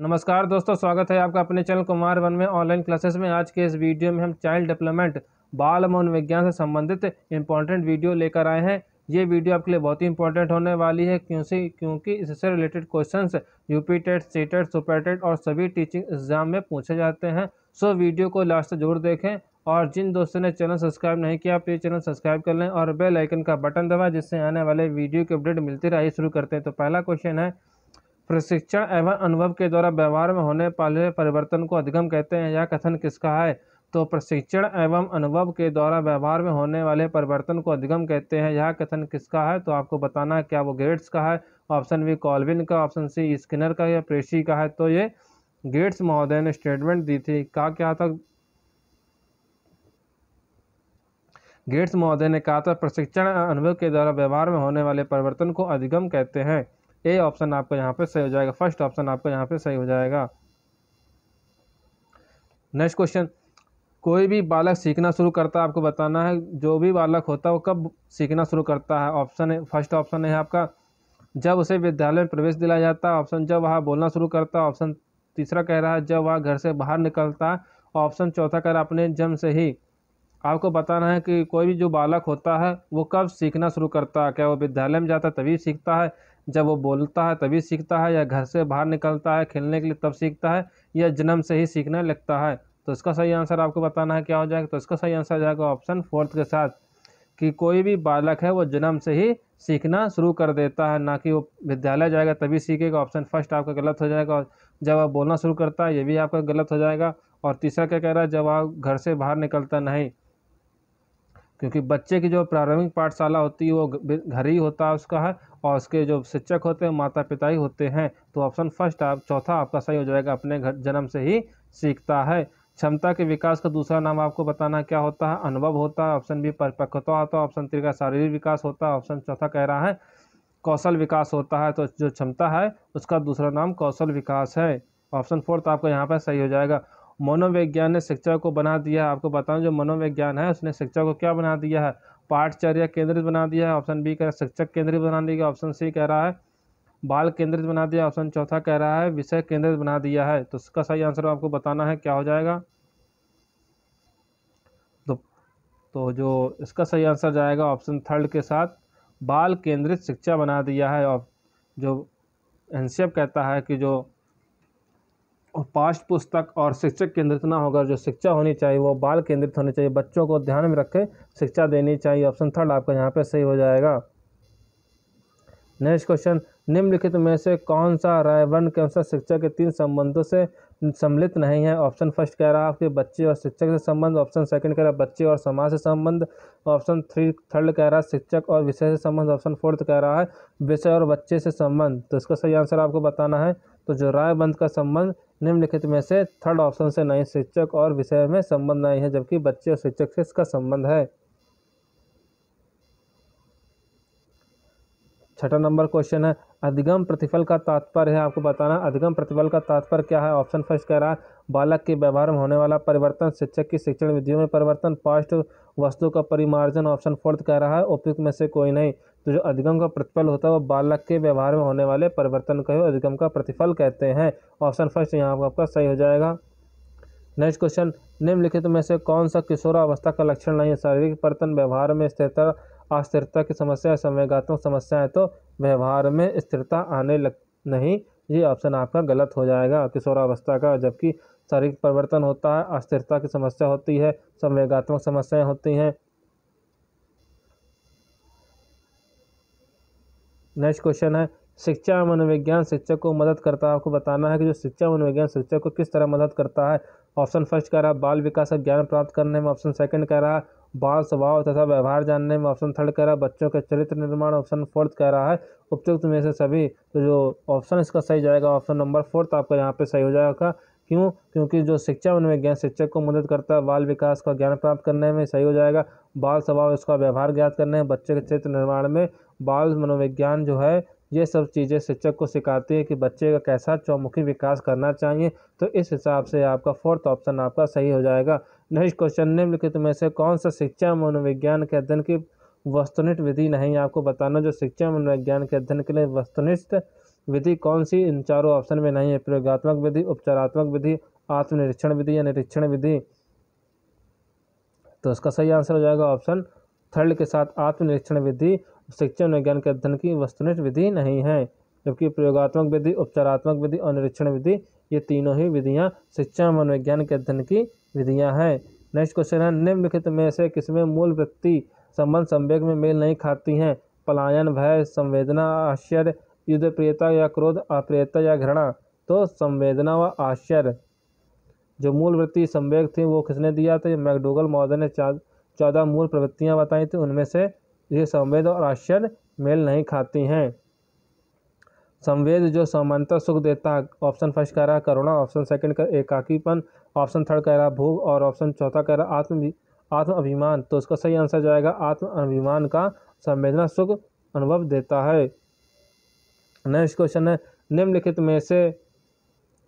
नमस्कार दोस्तों स्वागत है आपका अपने चैनल कुमार वन में ऑनलाइन क्लासेस में आज के इस वीडियो में हम चाइल्ड डेवलपमेंट बाल मनोविज्ञान से संबंधित इंपॉर्टेंट वीडियो लेकर आए हैं ये वीडियो आपके लिए बहुत ही इंपॉर्टेंट होने वाली है क्योंकि क्योंकि इससे related question UP TET C TET super TET और सभी टीचिंग एग्जाम में पूछे जाते हैं सो वीडियो को लास्ट जरूर देखें और जिन दोस्तों ने चैनल सब्सक्राइब नहीं किया प्लीज़ चैनल सब्सक्राइब कर लें और बेल आइकन का बटन दबाएं जिससे आने वाले वीडियो की अपडेट मिलती रहे शुरू करते हैं तो पहला क्वेश्चन है प्रशिक्षण एवं अनुभव के द्वारा व्यवहार में होने वाले परिवर्तन को अधिगम कहते हैं यह कथन किसका है तो प्रशिक्षण एवं अनुभव के द्वारा व्यवहार में होने वाले परिवर्तन को अधिगम कहते हैं यह कथन किसका है तो आपको बताना है क्या वो गेट्स का है ऑप्शन बी कॉलविन का ऑप्शन सी स्किनर का या प्रेसी का है तो ये गेट्स महोदय ने स्टेटमेंट दी थी कहा क्या था गेट्स महोदय ने कहा था प्रशिक्षण अनुभव के द्वारा व्यवहार में होने वाले परिवर्तन को अधिगम कहते हैं ए ऑप्शन आपका यहाँ पे सही हो जाएगा फर्स्ट ऑप्शन आपका यहाँ पे सही हो जाएगा नेक्स्ट क्वेश्चन कोई भी बालक सीखना शुरू करता है आपको बताना है जो भी बालक होता है वो कब सीखना शुरू करता है ऑप्शन है फर्स्ट ऑप्शन है आपका जब उसे विद्यालय में प्रवेश दिलाया जाता है ऑप्शन जब वह बोलना शुरू करता है ऑप्शन तीसरा कह रहा है जब वह घर से बाहर निकलता है ऑप्शन चौथा कह रहा है अपने जन्म से ही आपको बताना है कि कोई भी जो बालक होता है वो कब सीखना शुरू करता है क्या वो विद्यालय में जाता है तभी सीखता है जब वो बोलता है तभी सीखता है या घर से बाहर निकलता है खेलने के लिए तब सीखता है या जन्म से ही सीखने लगता है तो इसका सही आंसर आपको बताना है क्या हो जाएगा तो इसका सही आंसर जाएगा ऑप्शन फोर्थ के साथ कि कोई भी बालक है वो जन्म से ही सीखना शुरू कर देता है ना कि वो विद्यालय जाएगा तभी सीखेगा ऑप्शन फर्स्ट आपका गलत हो जाएगा और जब आप बोलना शुरू करता है ये भी आपका गलत हो जाएगा और तीसरा क्या कह रहा है जब आप घर से बाहर निकलता नहीं क्योंकि बच्चे की जो प्रारंभिक पाठशाला होती है वो घर ही होता है उसका है और उसके जो शिक्षक होते हैं माता पिता ही होते हैं तो ऑप्शन फर्स्ट आप चौथा आपका सही हो जाएगा अपने घर जन्म से ही सीखता है क्षमता के विकास का दूसरा नाम आपको बताना क्या होता है अनुभव होता है ऑप्शन बी परिपक्वता होता है ऑप्शन थ्री का शारीरिक विकास होता है ऑप्शन चौथा कह रहा है कौशल विकास होता है तो जो क्षमता है उसका दूसरा नाम कौशल विकास है ऑप्शन फोर्थ आपका यहाँ पर सही हो जाएगा मनोविज्ञान ने शिक्षा को बना दिया है आपको बताऊं जो मनोविज्ञान है उसने शिक्षा को क्या बना दिया है पाठचर्या केंद्रित बना दिया है ऑप्शन बी कह रहा है शिक्षक केंद्रित बना दिया ऑप्शन सी कह रहा है बाल केंद्रित बना दिया ऑप्शन चौथा कह रहा है विषय केंद्रित बना दिया है तो उसका सही आंसर आपको बताना है क्या हो जाएगा तो तो जो इसका सही आंसर जाएगा ऑप्शन थर्ड के साथ बाल केंद्रित शिक्षा बना दिया है और जो एन कहता है कि जो पाठ्य पुस्तक और शिक्षक केंद्रित ना होकर जो शिक्षा होनी चाहिए वो बाल केंद्रित होनी चाहिए बच्चों को ध्यान में रख शिक्षा देनी चाहिए ऑप्शन थर्ड आपका यहाँ पे सही हो जाएगा नेक्स्ट क्वेश्चन निम्नलिखित में से कौन सा रायबंड के अनुसार शिक्षा के तीन संबंधों से सम्मिलित नहीं है ऑप्शन फर्स्ट कह रहा है आपके बच्चे और शिक्षक से संबंध ऑप्शन सेकंड कह रहा है बच्चे और समाज से संबंध ऑप्शन थ्री थर्ड कह रहा है शिक्षक और विषय से संबंध ऑप्शन फोर्थ कह रहा है विषय और बच्चे से संबंध तो इसका सही आंसर आपको बताना है तो जो रायबंध का संबंध निम्नलिखित में से थर्ड ऑप्शन से नहीं शिक्षक और विषय में संबंध नहीं है जबकि बच्चे और शिक्षक से इसका संबंध है छठा नंबर क्वेश्चन है अधिगम प्रतिफल का तात्पर्य है आपको बताना अधिगम प्रतिफल का तात्पर्य क्या है ऑप्शन फर्स्ट कह रहा है बालक के व्यवहार में होने वाला परिवर्तन शिक्षक की शिक्षण विधियों में परिवर्तन पास्ट वस्तु का परिमार्जन ऑप्शन फोर्थ कह रहा है उपयुक्त में से कोई नहीं तो जो अधिगम का प्रतिफल होता है वो बालक के व्यवहार में होने वाले परिवर्तन ही अधिगम का प्रतिफल कहते हैं ऑप्शन फर्स्ट यहाँ आपका सही हो जाएगा नेक्स्ट क्वेश्चन निम्नलिखित में से कौन सा किशोरावस्था का लक्षण नहीं है शारीरिक परिवर्तन व्यवहार में स्थिरता अस्थिरता की समस्या संवेगात्मक समस्याएं तो व्यवहार में स्थिरता आने लग नहीं ये ऑप्शन आपका गलत हो जाएगा किशोरावस्था का जबकि शारीरिक परिवर्तन होता है अस्थिरता की समस्या होती है संवेगात्मक समस्याएं होती हैं नेक्स्ट क्वेश्चन है शिक्षा एवं मनोविज्ञान शिक्षक को मदद करता है आपको बताना है कि जो शिक्षा मनोविज्ञान शिक्षक को किस तरह मदद करता है ऑप्शन फर्स्ट कह रहा है बाल विकास का ज्ञान प्राप्त करने में ऑप्शन सेकंड कह रहा है बाल स्वभाव तथा व्यवहार जानने में ऑप्शन थर्ड कह रहा है बच्चों के चरित्र निर्माण ऑप्शन फोर्थ कह रहा है उपयुक्त में से सभी तो जो ऑप्शन इसका सही जाएगा ऑप्शन नंबर फोर्थ आपका यहाँ पे सही हो जाएगा क्यों क्योंकि जो शिक्षा मनोविज्ञान शिक्षक को मदद करता है बाल विकास का ज्ञान प्राप्त करने में सही हो जाएगा बाल स्वभाव इसका व्यवहार ज्ञात करने में बच्चे के चरित्र निर्माण में बाल मनोविज्ञान जो है ये सब चीज़ें शिक्षक को सिखाती है कि बच्चे का कैसा चौमुखी विकास करना चाहिए तो इस हिसाब से आपका फोर्थ ऑप्शन आपका सही हो जाएगा नेक्स्ट क्वेश्चन निम्नलिखित में से कौन सा शिक्षा मनोविज्ञान के अध्ययन की वस्तुनिष्ठ विधि नहीं आपको बताना जो शिक्षा मनोविज्ञान के अध्ययन के लिए वस्तुनिष्ठ विधि कौन सी इन चारों ऑप्शन में नहीं है प्रयोगात्मक विधि उपचारात्मक विधि आत्मनिरीक्षण विधि या निरीक्षण विधि तो इसका सही आंसर हो जाएगा ऑप्शन थर्ड के साथ आत्मनिरीक्षण विधि शिक्षा मनोविज्ञान के अध्ययन की वस्तुनिष्ठ विधि नहीं है जबकि प्रयोगात्मक विधि उपचारात्मक विधि और निरीक्षण विधि ये तीनों ही विधियाँ शिक्षा मनोविज्ञान के अध्ययन की विधियां हैं नेक्स्ट क्वेश्चन है निम्नलिखित में से किसमें मूल व्यक्ति संबंध संवेग में मेल नहीं खाती हैं पलायन भय संवेदना आश्चर्य युद्ध प्रियता या क्रोध अप्रियता या घृणा तो संवेदना व आश्चर्य जो मूल वृत्ति संवेग थी वो किसने दिया था मैकडोगल महोदय ने चौदह मूल प्रवृत्तियाँ बताई थी उनमें से ये संवेद और आश्चर्य मेल नहीं खाती हैं संवेद जो समानता सुख देता ऑप्शन फर्स्ट कह रहा है करुणा ऑप्शन सेकंड का एकाकीपन ऑप्शन थर्ड कह रहा है भोग और ऑप्शन चौथा कह रहा है आत्म आत्म अभिमान तो उसका सही आंसर जाएगा आत्म अभिमान का संवेदना सुख अनुभव देता है नेक्स्ट क्वेश्चन है निम्नलिखित में से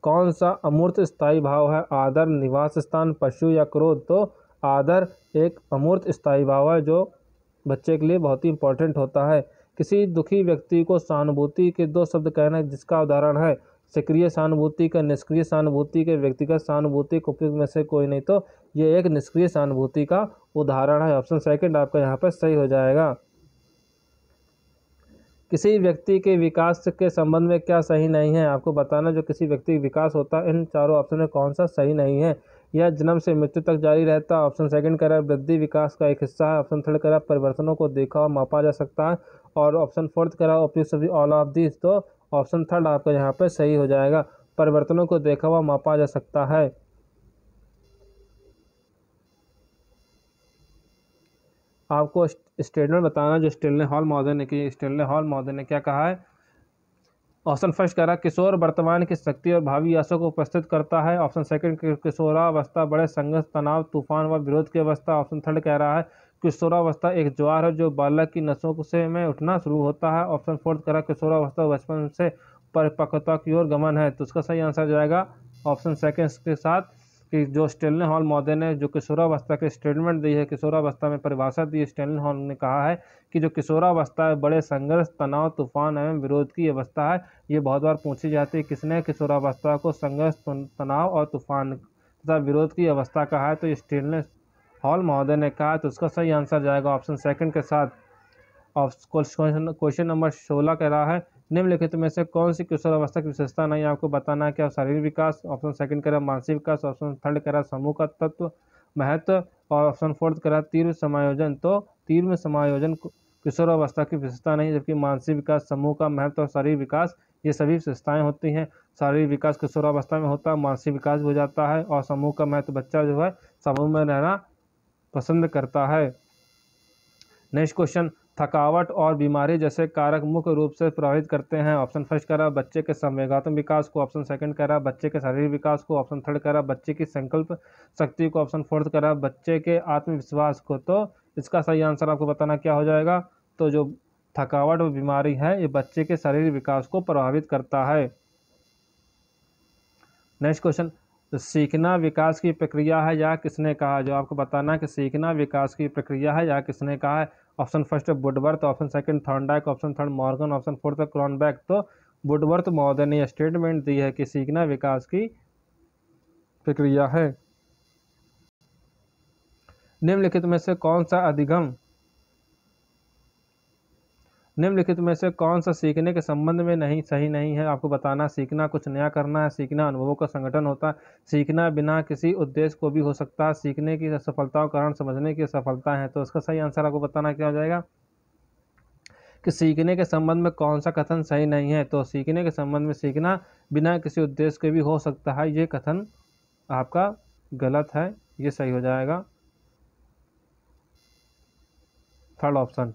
कौन सा अमूर्त स्थायी भाव है आदर निवास स्थान पशु या क्रोध तो आदर एक अमूर्त स्थायी भाव है जो बच्चे के लिए बहुत ही इंपॉर्टेंट होता है किसी दुखी व्यक्ति को सहानुभूति के दो शब्द कहना जिसका उदाहरण है सक्रिय सहानुभूति का निष्क्रिय सहानुभूति के व्यक्तिगत सहानुभूतिक उपयुक्त में से कोई नहीं तो ये एक निष्क्रिय सहानुभूति का उदाहरण है ऑप्शन सेकंड आपका यहाँ पर सही हो जाएगा किसी व्यक्ति के विकास के संबंध में क्या सही नहीं है आपको बताना जो किसी व्यक्ति का विकास होता है इन चारों ऑप्शन में कौन सा सही नहीं है यह जन्म से मृत्यु तक जारी रहता है ऑप्शन सेकंड करा वृद्धि विकास का एक हिस्सा है ऑप्शन थर्ड करा परिवर्तनों को देखा और मापा जा सकता है और ऑप्शन फोर्थ करा उपयुक्त सभी ऑल ऑफ दिस तो ऑप्शन थर्ड आपका यहाँ पर सही हो जाएगा परिवर्तनों को देखा हुआ मापा जा सकता है आपको स्टेटमेंट बताना जो स्टेनले हॉल महोदय ने की स्टेनले हॉल महोदय ने क्या कहा है ऑप्शन फर्स्ट कह रहा है किशोर वर्तमान की शक्ति और भावी आशा को उपस्थित करता है ऑप्शन सेकंड किशोरावस्था बड़े संघर्ष तनाव तूफान व विरोध की अवस्था ऑप्शन थर्ड कह रहा है किशोरावस्था एक ज्वार है जो बालक की नसों से में उठना शुरू होता है ऑप्शन फोर्थ करा किशोरावस्था बचपन से परिपक्वता की ओर गमन है तो उसका सही आंसर जाएगा ऑप्शन सेकेंड के साथ कि जो स्टेलन हॉल महोदय ने जो किशोरावस्था के स्टेटमेंट दी है किशोरावस्था में परिभाषा दी स्टेलन हॉल ने कहा है कि जो किशोरावस्था है बड़े संघर्ष तनाव तूफान एवं विरोध की अवस्था है ये बहुत बार पूछी जाती है किसने किशोरावस्था को संघर्ष तनाव और तूफान तथा विरोध की अवस्था कहा है तो स्टेलन हॉल महोदय ने कहा तो उसका सही आंसर जाएगा ऑप्शन सेकंड के साथ क्वेश्चन नंबर सोलह कह रहा है निम्नलिखित में से कौन सी किशोर अवस्था की विशेषता नहीं आपको बताना है क्या शारीरिक विकास ऑप्शन सेकंड कह रहा है मानसिक विकास ऑप्शन थर्ड कह रहा है समूह का तत्व महत्व और ऑप्शन फोर्थ कह रहा है तीव्र समायोजन तो तीव्र समायोजन किशोर अवस्था की विशेषता नहीं जबकि मानसिक विकास समूह का महत्व और शारीरिक विकास ये सभी विशेषताएँ होती हैं शारीरिक विकास किशोरावस्था में होता है मानसिक विकास हो जाता है और समूह का महत्व बच्चा जो है समूह में रहना पसंद करता है नेक्स्ट क्वेश्चन थकावट और बीमारी जैसे कारक मुख्य रूप से प्रभावित करते हैं ऑप्शन फर्स्ट करा बच्चे के संवेगात्मक विकास को ऑप्शन सेकंड करा बच्चे के शारीरिक विकास को ऑप्शन थर्ड करा बच्चे की संकल्प शक्ति को ऑप्शन फोर्थ करा बच्चे के आत्मविश्वास को तो इसका सही आंसर आपको बताना क्या हो जाएगा तो जो थकावट और बीमारी है ये बच्चे के शारीरिक विकास को प्रभावित करता है नेक्स्ट क्वेश्चन तो सीखना विकास की प्रक्रिया है या किसने कहा जो आपको बताना कि सीखना विकास की प्रक्रिया है या किसने कहा है option first Woodworth option second Thorndike option third Morgan option fourth Cronbach तो बुडवर्थ महोदय ने स्टेटमेंट दी है कि सीखना विकास की प्रक्रिया है निम्नलिखित में से कौन सा अधिगम निम्नलिखित में से कौन सा सीखने के संबंध में नहीं सही नहीं है आपको बताना सीखना कुछ नया करना है सीखना अनुभवों का संगठन होता है सीखना बिना किसी उद्देश्य को भी हो सकता है सीखने की सफलताओं कारण समझने की सफलता है तो इसका सही आंसर आपको बताना क्या हो जाएगा कि सीखने के संबंध में कौन सा कथन सही नहीं है तो सीखने के संबंध में सीखना बिना किसी उद्देश्य के भी हो सकता है ये कथन आपका गलत है ये सही हो जाएगा थर्ड ऑप्शन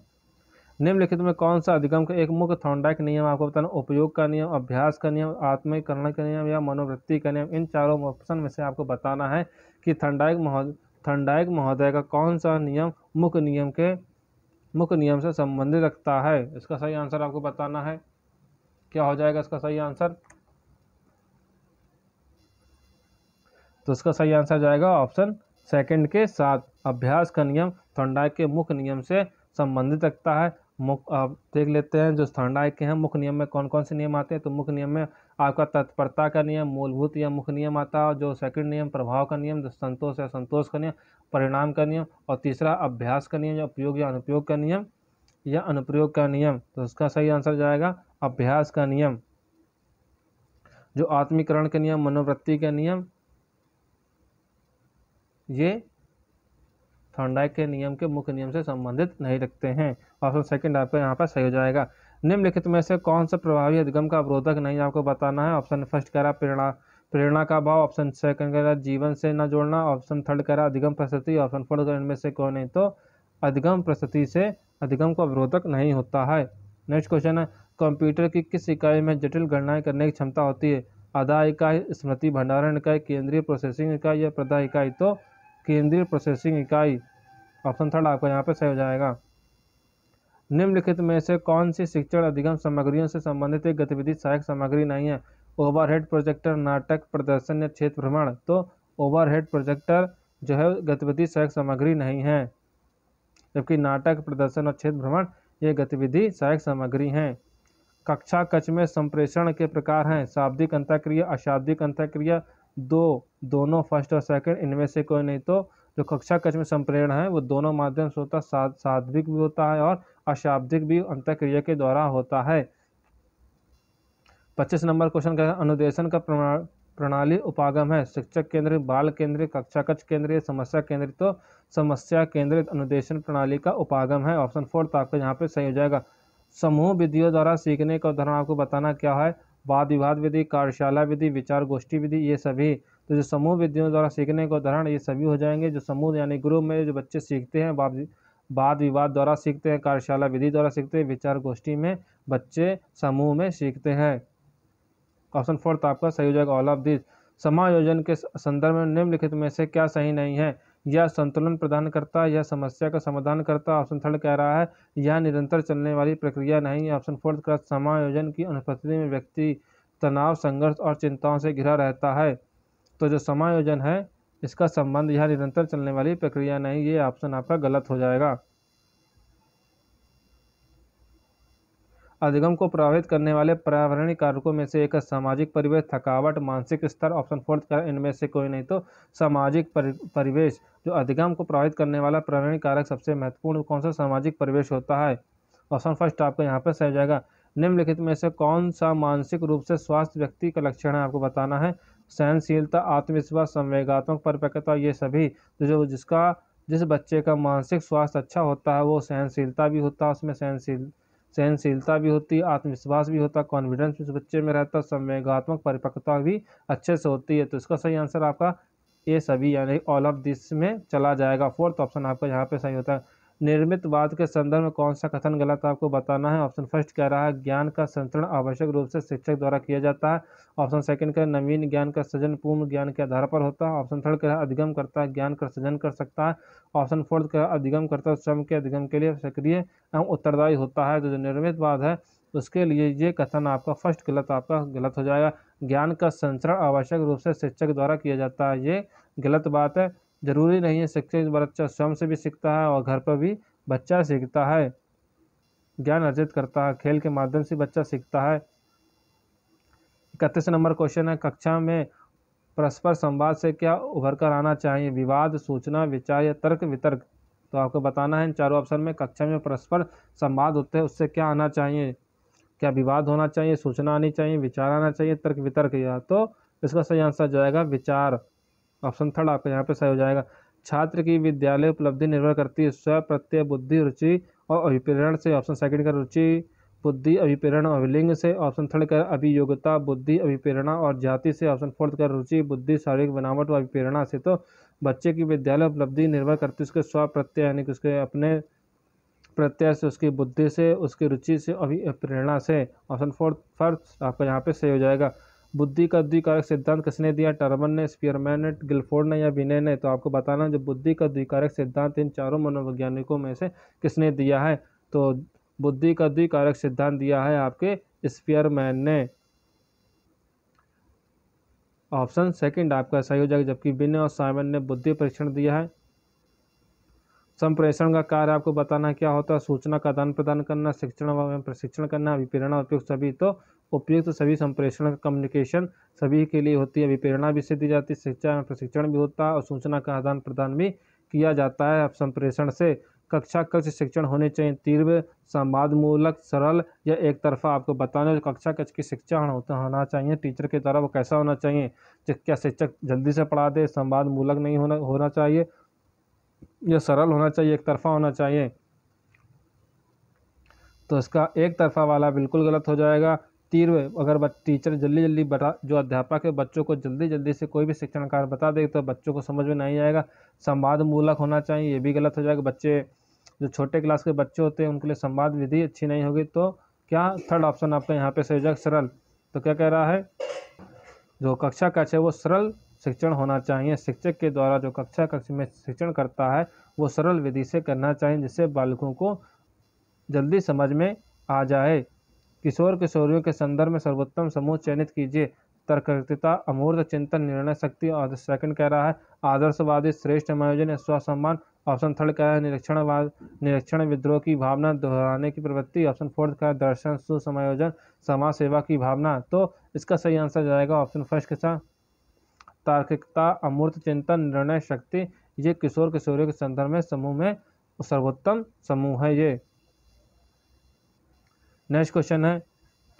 निम्नलिखित में कौन सा अधिगम का एक मुख्य थॉर्नडाइक नियम आपको बताना उपयोग का नियम अभ्यास का नियम आत्मिकरण का नियम या मनोवृत्ति का नियम इन चारों ऑप्शन में से आपको बताना है कि थंडायक महोदय थंडायक महोदय का कौन सा नियम मुख्य नियम के मुख्य नियम से संबंधित रखता है इसका सही आंसर आपको बताना है क्या हो जाएगा इसका सही आंसर तो इसका सही आंसर जाएगा ऑप्शन सेकंड के साथ अभ्यास का नियम थंडाइक के मुख्य नियम से संबंधित रखता है मुख आप देख लेते हैं जो स्थानाय के हैं मुख्य नियम में कौन कौन से नियम आते हैं तो मुख्य नियम में आपका तत्परता का नियम मूलभूत या मुख्य नियम आता है जो सेकंड नियम प्रभाव का नियम संतोष या संतोष का नियम परिणाम का नियम और तीसरा अभ्यास का नियम या उपयोग या अनुपयोग का नियम या अनुप्रयोग का नियम तो उसका सही आंसर जाएगा अभ्यास का नियम जो आत्मीकरण के नियम मनोवृत्ति का नियम ये थर्डाइक के नियम के मुख्य नियम से संबंधित नहीं रखते हैं ऑप्शन सेकंड आपका यहाँ पर सही हो जाएगा निम्नलिखित में से कौन सा प्रभावी अधिगम का अवरोधक नहीं आपको बताना है ऑप्शन फर्स्ट कह रहा प्रेरणा प्रेरणा का भाव ऑप्शन सेकंड कह रहा जीवन से ना जोड़ना ऑप्शन थर्ड कह रहा अधिगम प्रस्तुति ऑप्शन फोर्थ कह इनमें से कौन नहीं तो अधिगम प्रस्तुति से अधिगम को अवरोधक नहीं होता है नेक्स्ट क्वेश्चन है कंप्यूटर की किस इकाई में जटिल गणनाएं करने की क्षमता होती है आधा इकाई स्मृति भंडारण इकाई केंद्रीय प्रोसेसिंग इकाई या प्रदा इकाई तो केंद्रीय प्रोसेसिंग इकाई ऑप्शन थर्ड आपका यहाँ पर सही हो जाएगा निम्नलिखित में से कौन सी शिक्षण अधिगम सामग्रियों से संबंधित एक गतिविधि सहायक सामग्री नहीं है ओवरहेड प्रोजेक्टर नाटक प्रदर्शन या क्षेत्र भ्रमण तो ओवरहेड प्रोजेक्टर जो है गतिविधि सहायक सामग्री नहीं है जबकि नाटक प्रदर्शन और क्षेत्र भ्रमण ये गतिविधि सहायक सामग्री हैं कक्षा कक्ष में संप्रेषण के प्रकार हैं शाब्दिक अंतक्रिया अशाब्दिक अंतक्रिया दो दोनों फर्स्ट और सेकंड इनमें से कोई नहीं तो जो कक्षा कक्ष में संप्रेरण है वो दोनों माध्यम से होता है शाब्दिक भी होता है और अशाब्दिक भी अंतक्रिया के द्वारा होता है पच्चीस नंबर क्वेश्चन का अनुदेशन का प्रणाली उपागम है शिक्षक केंद्रित बाल केंद्रित कक्षा कक्ष केंद्र समस्या केंद्रित तो समस्या केंद्रित अनुदेशन प्रणाली का उपागम है ऑप्शन फोर्थ तो आपका यहाँ पे सही हो जाएगा समूह विधियों द्वारा सीखने का उदाहरण आपको बताना क्या है वाद विवाद विधि कार्यशाला विधि विचार गोष्ठी विधि ये सभी तो जो समूह विधियों द्वारा सीखने का उदाहरण ये सभी हो जाएंगे जो समूह यानी ग्रुप में जो बच्चे सीखते हैं वाद वाद विवाद द्वारा सीखते हैं कार्यशाला विधि द्वारा सीखते हैं विचार गोष्ठी में बच्चे समूह में सीखते हैं ऑप्शन फोर्थ तो आपका सही हो जाएगा ऑल ऑफ दिस समायोजन के संदर्भ में निम्नलिखित में से क्या सही नहीं है यह संतुलन प्रदान करता है यह समस्या का समाधान करता ऑप्शन थर्ड कह रहा है यह निरंतर चलने वाली प्रक्रिया नहीं है ऑप्शन फोर्थ का समायोजन की अनुपस्थिति में व्यक्ति तनाव संघर्ष और चिंताओं से घिरा रहता है तो जो समायोजन है इसका संबंध यह निरंतर चलने वाली प्रक्रिया नहीं ये ऑप्शन आपका गलत हो जाएगा अधिगम को प्रभावित करने वाले पर्यावरणीय कारकों में से एक सामाजिक परिवेश थकावट मानसिक स्तर ऑप्शन फोर्थ का इनमें से कोई नहीं तो सामाजिक परिवेश जो अधिगम को प्रभावित करने वाला पर्यावरणीय कारक सबसे महत्वपूर्ण कौन सा सामाजिक परिवेश होता है ऑप्शन फर्स्ट आपका यहाँ पर सही जाएगा निम्नलिखित में से कौन सा मानसिक रूप से स्वास्थ्य व्यक्ति का लक्षण है आपको बताना है सहनशीलता आत्मविश्वास संवेगात्मक परिपक्वता ये सभी तो जो जिसका जिस बच्चे का मानसिक स्वास्थ्य अच्छा होता है वो सहनशीलता भी होता है उसमें सहनशील सहनशीलता भी होती है आत्मविश्वास भी होता है कॉन्फिडेंस भी बच्चे में रहता है संवेगात्मक परिपक्वता भी अच्छे से होती है तो इसका सही आंसर आपका ये सभी यानी ऑल ऑफ दिस में चला जाएगा फोर्थ ऑप्शन आपका यहाँ पे सही होता है निर्मित वाद के संदर्भ में कौन सा कथन गलत आपको बताना है ऑप्शन फर्स्ट कह रहा है ज्ञान का संतरण आवश्यक रूप से शिक्षक द्वारा किया जाता है ऑप्शन सेकंड कह नवीन ज्ञान का सृजन पूर्ण ज्ञान के आधार पर होता है ऑप्शन थर्ड कह अधिगम करता है ज्ञान का सृजन कर सकता है ऑप्शन फोर्थ कह अधिगम करता है श्रम के अधिगम के लिए सक्रिय एवं उत्तरदायी होता है तो जो निर्मित वाद है उसके लिए ये कथन आपका फर्स्ट गलत आपका गलत हो जाएगा ज्ञान का संचरण आवश्यक रूप से शिक्षक द्वारा किया जाता है ये गलत बात है ज़रूरी नहीं है शिक्षित बच्चा स्वयं से भी सीखता है और घर पर भी बच्चा सीखता है ज्ञान अर्जित करता है खेल के माध्यम से बच्चा सीखता है इकतीस नंबर क्वेश्चन है कक्षा में परस्पर संवाद से क्या उभर कर आना चाहिए विवाद सूचना विचार या तर्क वितर्क तो आपको बताना है इन चारों ऑप्शन में कक्षा में परस्पर संवाद होते हैं उससे क्या आना चाहिए क्या विवाद होना चाहिए सूचना आनी चाहिए विचार आना चाहिए तर्क वितर्क या तो इसका सही आंसर जाएगा विचार ऑप्शन थर्ड आपका यहाँ पे सही हो जाएगा छात्र की विद्यालय उपलब्धि निर्भर करती है स्व प्रत्यय बुद्धि रुचि और अभिप्रेरण से ऑप्शन सेकंड का रुचि बुद्धि अभिप्रेरण और अभिलिंग से ऑप्शन थर्ड का अभियोग्यता बुद्धि अभिप्रेरणा और जाति से ऑप्शन फोर्थ का रुचि बुद्धि शारीरिक बनावट और अभिप्रेरणा से तो बच्चे की विद्यालय उपलब्धि निर्भर करती है उसके स्व प्रत्यय यानी कि उसके अपने प्रत्यय से उसकी बुद्धि से उसकी रुचि से अभिप्रेरणा से ऑप्शन फोर्थ फर्स्ट आपका यहाँ पे सही हो जाएगा बुद्धि का द्विकारक सिद्धांत किसने दिया टर्मन ने स्पियरमैन ने गिलफोर्ड ने या विनय ने तो आपको बताना जो बुद्धि का द्विकारक सिद्धांत इन चारों मनोवैज्ञानिकों में से किसने दिया है तो बुद्धि का द्विकारक सिद्धांत दिया है आपके स्पियरमैन ने ऑप्शन सेकंड आपका सही हो जाएगा जबकि विनय और साइमन ने बुद्धि परीक्षण दिया है संप्रेषण का कार्य आपको बताना क्या होता है सूचना का आदान प्रदान करना शिक्षण एवं प्रशिक्षण करना अभिप्रेरणा उपयुक्त सभी तो उपयुक्त तो सभी संप्रेषण कम्युनिकेशन सभी के लिए होती है अभिप्रेरणा भी से दी जाती है शिक्षा एवं प्रशिक्षण भी होता है और सूचना का आदान प्रदान भी किया जाता है संप्रेषण से कक्षा कक्ष शिक्षण होने चाहिए तीव्र संवादमूलक सरल या एक तरफा आपको बताने कक्षा कक्ष की शिक्षा होता होना चाहिए टीचर के द्वारा वो कैसा होना चाहिए क्या शिक्षक जल्दी से पढ़ा दे संवादमूलक नहीं होना होना चाहिए यह सरल होना चाहिए एक तरफा होना चाहिए तो इसका एक तरफा वाला बिल्कुल गलत हो जाएगा तीर्व अगर टीचर जल्दी जल्दी बता जो अध्यापक है बच्चों को जल्दी जल्दी से कोई भी शिक्षण कार्य बता दे तो बच्चों को समझ में नहीं आएगा संवाद मूलक होना चाहिए ये भी गलत हो जाएगा बच्चे जो छोटे क्लास के बच्चे होते हैं उनके लिए संवाद विधि अच्छी नहीं होगी तो क्या थर्ड ऑप्शन आपका यहाँ पे सही हो जाएगा सरल तो क्या कह रहा है जो कक्षा कक्ष है वो सरल शिक्षण होना चाहिए शिक्षक के द्वारा जो कक्षा कक्ष में शिक्षण करता है वो सरल विधि से करना चाहिए जिससे बालकों को जल्दी समझ में आ जाए किशोर किशोरियों के संदर्भ में सर्वोत्तम समूह चयनित कीजिए तर्कता अमूर्त चिंतन निर्णय शक्ति और सेकंड कह रहा है आदर्शवादी श्रेष्ठ समायोजन स्वसम्मान ऑप्शन थर्ड कह रहा है निरीक्षणवाद निरीक्षण विद्रोह की भावना दोहराने की प्रवृत्ति ऑप्शन फोर्थ कह रहा है दर्शन सुसमायोजन समाज सेवा की भावना तो इसका सही आंसर जाएगा ऑप्शन फर्स्ट के साथ तार्किकता अमूर्त चिंतन निर्णय शक्ति ये किशोर किशोरियों के संदर्भ में समूह में सर्वोत्तम समूह है ये नेक्स्ट क्वेश्चन है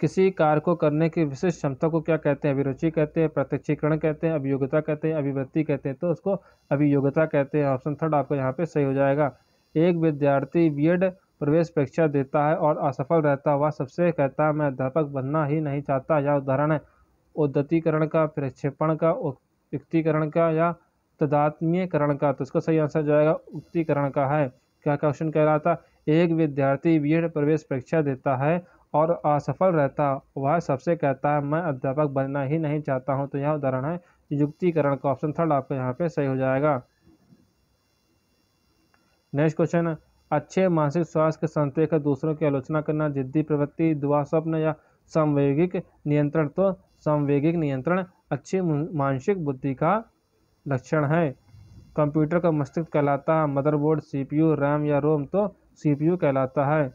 किसी कार्य को करने की विशिष्ट क्षमता को क्या कहते हैं अभिरुचि कहते हैं प्रत्यक्षीकरण कहते हैं अभियोग्यता कहते हैं अभिवृत्ति कहते हैं तो उसको अभियोग्यता कहते हैं ऑप्शन थर्ड आपको यहाँ पे सही हो जाएगा एक विद्यार्थी बीएड प्रवेश परीक्षा देता है और असफल रहता हुआ सबसे कहता है मैं अध्यापक बनना ही नहीं चाहता या उदाहरण है उद्दतीकरण का प्रक्षेपण का युक्तिकरण का या तदात्मीयकरण का तो इसका सही आंसर जो आएगा उक्तिकरण का है क्या क्वेश्चन कह रहा था एक विद्यार्थी बी प्रवेश परीक्षा देता है और असफल रहता वह सबसे कहता है मैं अध्यापक बनना ही नहीं चाहता हूँ तो यह उदाहरण है युक्तिकरण का ऑप्शन थर्ड आपका यहाँ पे सही हो जाएगा नेक्स्ट क्वेश्चन अच्छे मानसिक स्वास्थ्य के संतुलित दूसरों की आलोचना करना जिद्दी प्रवृत्ति दुआ स्वप्न या संवेगिक नियंत्रण तो संवेगिक नियंत्रण अच्छे मानसिक बुद्धि का लक्षण है कंप्यूटर का मस्तिष्क कहलाता है मदरबोर्ड सीपीयू रैम या रोम तो सीपीयू कहलाता है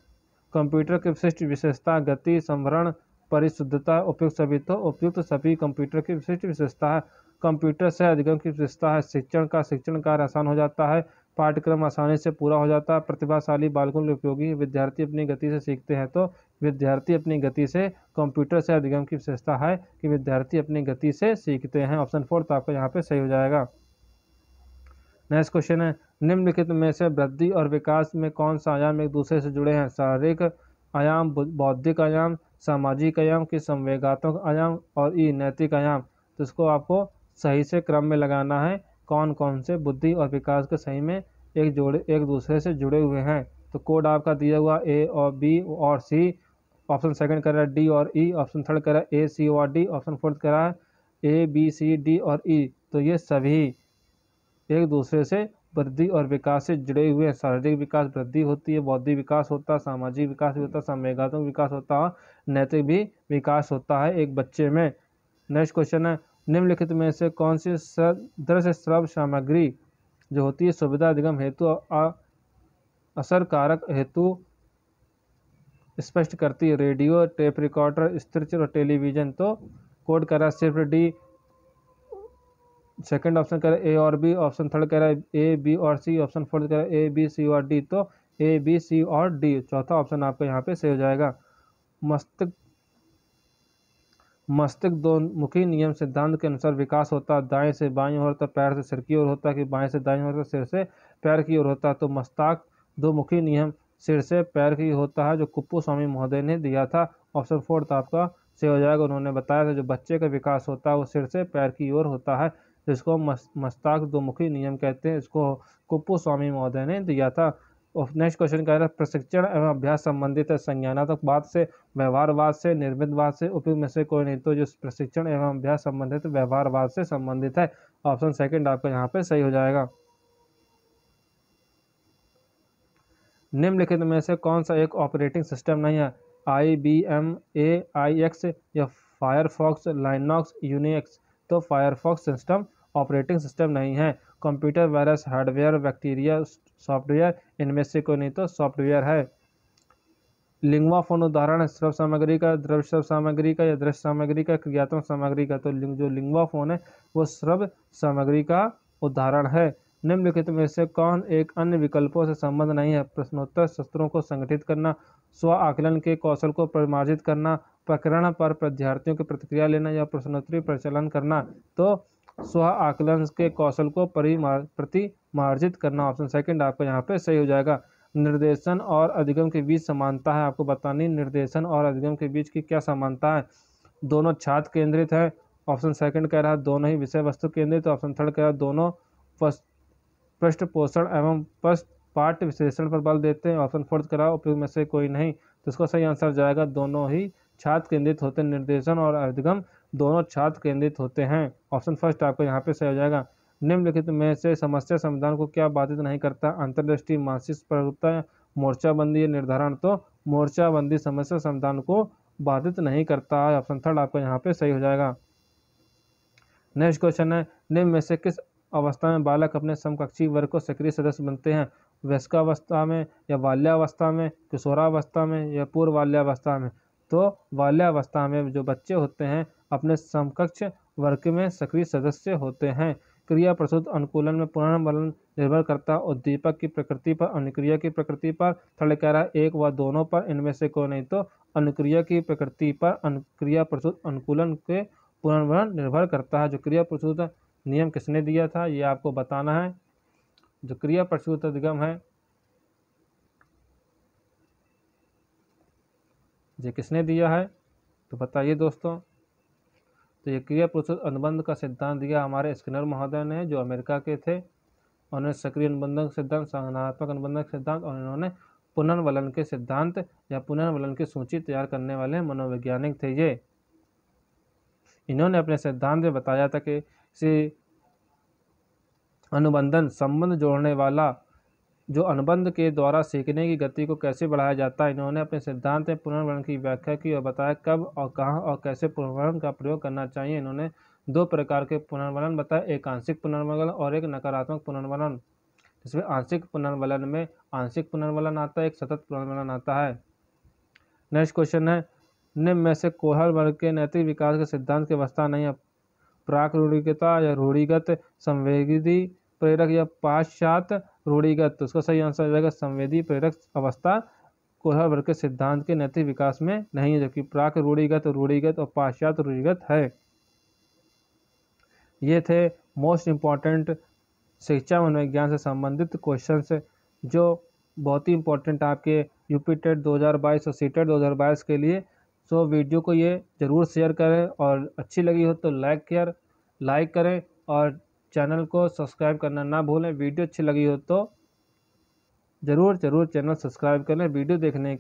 कंप्यूटर की विशिष्ट विशेषता गति संभरण परिशुद्धता उपयुक्त सभी तो उपयुक्त सभी कंप्यूटर की विशिष्ट विशेषता है कंप्यूटर से अधिगम की विशेषता है शिक्षण का शिक्षण कार्य आसान हो जाता है पाठ्यक्रम आसानी से पूरा हो जाता है प्रतिभाशाली बालकों के उपयोगी विद्यार्थी अपनी गति से सीखते हैं तो विद्यार्थी अपनी गति से कंप्यूटर से अधिगम की विशेषता है कि विद्यार्थी अपनी गति से सीखते हैं ऑप्शन फोर तो आपका यहाँ पर सही हो जाएगा नेक्स्ट क्वेश्चन है निम्नलिखित में से वृद्धि और विकास में कौन सा आयाम एक दूसरे से जुड़े हैं शारीरिक आयाम बौद्धिक आयाम सामाजिक आयाम की संवेगात्मक आयाम और ई नैतिक आयाम तो इसको आपको सही से क्रम में लगाना है कौन कौन से बुद्धि और विकास के सही में एक जोड़े एक दूसरे से जुड़े हुए हैं तो कोड आपका दिया हुआ ए और बी और सी ऑप्शन सेकंड कर रहा है डी और ई e, ऑप्शन थर्ड कर रहा है ए सी और डी ऑप्शन फोर्थ कर रहा है ए बी सी डी और ई e। तो ये सभी एक दूसरे से वृद्धि और विकास से जुड़े हुए हैं शारीरिक विकास वृद्धि होती है बौद्धिक विकास होता है सामाजिक विकास भी होता है संवेगात्मक विकास होता है नैतिक भी विकास होता है एक बच्चे में नेक्स्ट क्वेश्चन है निम्नलिखित में से कौन सी दृश्य श्रव सामग्री जो होती है सुविधा अधिगम हेतु असर कारक हेतु स्पष्ट करती है रेडियो टेप रिकॉर्डर स्ट्रेचर और टेलीविज़न तो कोड कर रहा है सिर्फ डी सेकंड ऑप्शन कह रहा है ए और बी ऑप्शन थर्ड कह रहा है ए बी और सी ऑप्शन फोर्थ कह रहा है ए बी सी और डी तो ए बी सी और डी चौथा ऑप्शन आपका यहाँ पे सही हो जाएगा मस्तिष्क मस्तिष्क दो मुखी नियम सिद्धांत के अनुसार विकास होता है दाएँ से बाएँ ओर तो पैर से सिर की ओर होता है कि बाएँ से दाएँ ओर तो सिर से पैर की ओर होता है तो मस्ताक दो मुखी नियम सिर से पैर की होता है जो कुप्पू स्वामी महोदय ने दिया था ऑप्शन फोर था तो आपका से हो जाएगा उन्होंने बताया था जो बच्चे का विकास होता है वो सिर से पैर की ओर होता है जिसको मस्ताक दो मुखी नियम कहते हैं इसको कुप्पू स्वामी महोदय ने दिया था नेक्स्ट क्वेश्चन कह रहा है प्रशिक्षण एवं अभ्यास संबंधित संज्ञानात्मक बात से व्यवहारवाद से निर्मितवाद से उपयुक्त में से कोई नहीं तो जो प्रशिक्षण एवं अभ्यास संबंधित व्यवहारवाद से संबंधित है ऑप्शन सेकंड आपका यहाँ पे सही हो जाएगा निम्नलिखित में से कौन सा एक ऑपरेटिंग सिस्टम नहीं है I B M A I X या फायरफॉक्स लाइनॉक्स यूनिक्स तो फायरफॉक्स सिस्टम ऑपरेटिंग सिस्टम नहीं है computer virus hardware bacteria software इनमें से कोई नहीं तो सॉफ्टवेयर है लिंगवा फोन उदाहरण है श्रव सामग्री का द्रव श्रव सामग्री का या दृश्य सामग्री का क्रियात्मक सामग्री का तो लिंग, जो लिंगवा फोन है वो श्रव सामग्री का उदाहरण है निम्नलिखित में से कौन एक अन्य विकल्पों से संबंध नहीं है प्रश्नोत्तर शस्त्रों को संगठित करना स्व आकलन के कौशल को परिमार्जित करना प्रकरण पर प्रत्यार्थियों की प्रतिक्रिया लेना या प्रश्नोत्तरी प्रचलन करना तो स्व आकलन के कौशल को परिमार प्रतिमार्जित करना ऑप्शन सेकंड आपका यहाँ पे सही हो जाएगा निर्देशन और अधिगम के बीच समानता है आपको बतानी निर्देशन और अधिगम के बीच की क्या समानता है दोनों छात्र केंद्रित है ऑप्शन सेकंड कह रहा है दोनों ही विषय वस्तु केंद्रित ऑप्शन थर्ड कह रहा है दोनों पृष्ठ पोषण एवं पृष्ठ पाठ विश्लेषण पर बल देते हैं ऑप्शन फोर्थ कह रहा है उपयोग में से कोई नहीं तो इसका सही आंसर जाएगा दोनों ही छात्र केंद्रित होते निर्देशन और अधिगम दोनों छात्र केंद्रित होते हैं ऑप्शन फर्स्ट आपका यहाँ पे सही हो जाएगा निम्नलिखित में से समस्या समाधान को क्या बाधित नहीं करता अंतर्दृष्टि मानसिक प्रवृत्ता मोर्चाबंदी निर्धारण तो मोर्चाबंदी समस्या समाधान को बाधित नहीं करता है ऑप्शन थर्ड आपका यहाँ पे सही हो जाएगा नेक्स्ट क्वेश्चन है निम्न में से किस अवस्था में बालक अपने समकक्षी वर्ग को सक्रिय सदस्य बनते हैं वयस्कावस्था में या बाल्यावस्था में किशोरावस्था में या पूर्व बाल्यावस्था में तो बाल्यावस्था में जो बच्चे होते हैं अपने समकक्ष वर्ग में सक्रिय सदस्य होते हैं क्रिया प्रस्तुत अनुकूलन में पुनर्वलन निर्भर करता उद्दीपक की प्रकृति पर अनुक्रिया की प्रकृति पर थड़े कह रहा एक व दोनों पर इनमें से कोई नहीं तो अनुक्रिया की प्रकृति पर अनुक्रिया प्रस्तुत अनुकूलन के पुनर्वलन निर्भर करता है जो क्रिया प्रस्तुत नियम किसने दिया था ये आपको बताना है जो क्रिया प्रस्तुत अधिगम है ये किसने दिया है तो बताइए दोस्तों तो ये क्रिया पुरुष अनुबंध का सिद्धांत दिया हमारे स्किनर महोदय ने जो अमेरिका के थे उन्होंने सक्रिय अनुबंधन सिद्धांत संगठनात्मक अनुबंधन सिद्धांत और इन्होंने पुनर्वलन के सिद्धांत या पुनर्वलन की सूची तैयार करने वाले मनोवैज्ञानिक थे ये इन्होंने अपने सिद्धांत में बताया था कि इसी अनुबंधन संबंध जोड़ने वाला जो अनुबंध के द्वारा सीखने की गति को कैसे बढ़ाया जाता है इन्होंने अपने सिद्धांत में पुनर्वरण की व्याख्या की और बताया कब और कहाँ और कैसे पुनर्वरण का प्रयोग करना चाहिए इन्होंने दो प्रकार के पुनर्वलन बताए एक आंशिक पुनर्वलन और एक नकारात्मक पुनर्वलन जिसमें आंशिक पुनर्वलन में आंशिक पुनर्वलन आता है एक सतत पुनर्वलन आता है नेक्स्ट क्वेश्चन है निम्न में से कोहल वर्ग के नैतिक विकास के सिद्धांत की अवस्था नहीं है प्राक या रूढ़िगत संवेदी प्रेरक या पाश्चात्य रूढ़िगत तो उसका सही आंसर हो जाएगा संवेदी प्रेरक अवस्था कोहल वर्ग के सिद्धांत के नैतिक विकास में नहीं है जबकि प्राक रूढ़िगत रूढ़िगत और पाश्चात्य रूढ़िगत है ये थे मोस्ट इम्पॉर्टेंट शिक्षा मनोविज्ञान से संबंधित क्वेश्चन जो बहुत ही इम्पोर्टेंट आपके यूपी टेट दो और सी टेट के लिए सो वीडियो को ये ज़रूर शेयर करें और अच्छी लगी हो तो लाइक कर लाइक करें और चैनल को सब्सक्राइब करना ना भूलें वीडियो अच्छी लगी हो तो ज़रूर ज़रूर चैनल सब्सक्राइब करें वीडियो देखने